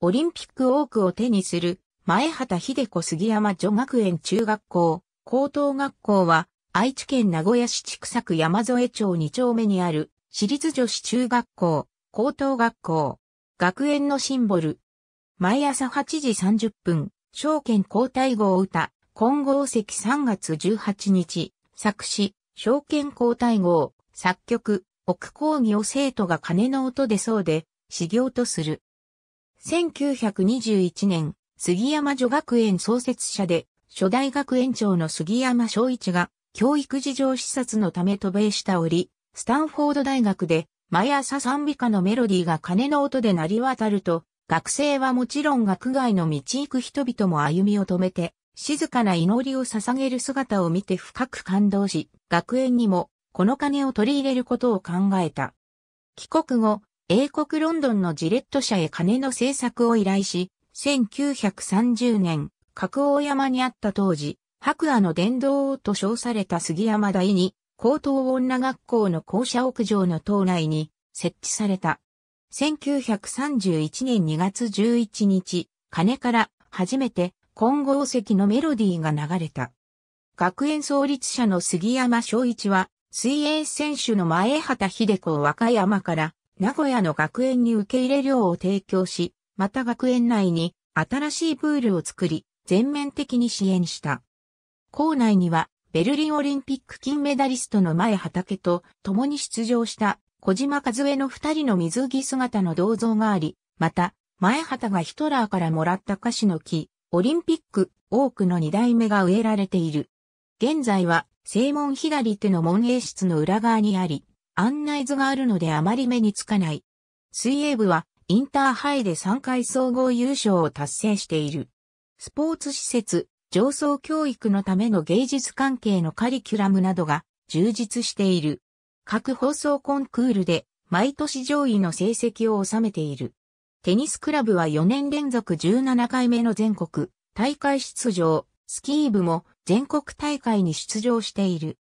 オリンピック多くを手にする前畑秀子杉山女学園中学校、高等学校は愛知県名古屋市千草区山添町2丁目にある私立女子中学校、高等学校、学園のシンボル。毎朝8時30分、証券交代号を歌、混合席3月18日、作詞、証券交代号、作曲、奥講義を生徒が鐘の音でそうで、修行とする。1921年、杉山女学園創設者で、初代学園長の杉山昭一が、教育事情視察のため渡米した折、スタンフォード大学で、毎朝賛美歌のメロディーが鐘の音で鳴り渡ると、学生はもちろん学外の道行く人々も歩みを止めて、静かな祈りを捧げる姿を見て深く感動し、学園にもこの鐘を取り入れることを考えた。帰国後、英国ロンドンのジレット社へ金の製作を依頼し、1930年、角王山にあった当時、白亜の伝道王と称された杉山台に、高等女学校の校舎屋上の塔内に設置された。1931年2月11日、鐘から初めて金剛石のメロディーが流れた。学園創立者の杉山昭一は、水泳選手の前畑秀子を和歌山から名古屋の学園に受け入れ料を提供し、また学園内に新しいプールを作り、全面的に支援した。校内には、ベルリンオリンピック金メダリストの前畑と共に出場した小島和江の二人の水着姿の銅像があり、また、前畑がヒトラーからもらった歌詞の木、オリンピック、多くの二代目が植えられている。現在は、正門左手の門営室の裏側にあり、案内図があるのであまり目につかない。水泳部はインターハイで3回総合優勝を達成している。スポーツ施設、上層教育のための芸術関係のカリキュラムなどが充実している。各放送コンクールで毎年上位の成績を収めている。テニスクラブは4年連続17回目の全国大会出場、スキー部も全国大会に出場している。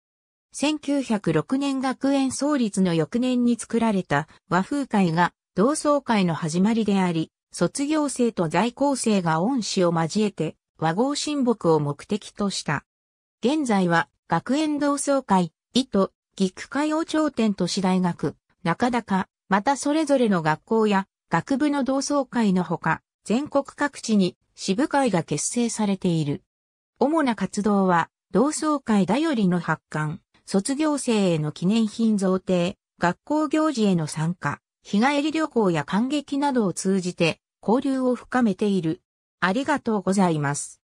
1906年学園創立の翌年に作られた和風会が同窓会の始まりであり、卒業生と在校生が恩師を交えて和合親睦を目的とした。現在は学園同窓会、伊都、岐阜海王頂点都市大学、中高、またそれぞれの学校や学部の同窓会のほか、全国各地に支部会が結成されている。主な活動は、同窓会だよりの発刊、卒業生への記念品贈呈、学校行事への参加、日帰り旅行や観劇などを通じて交流を深めている。ありがとうございます。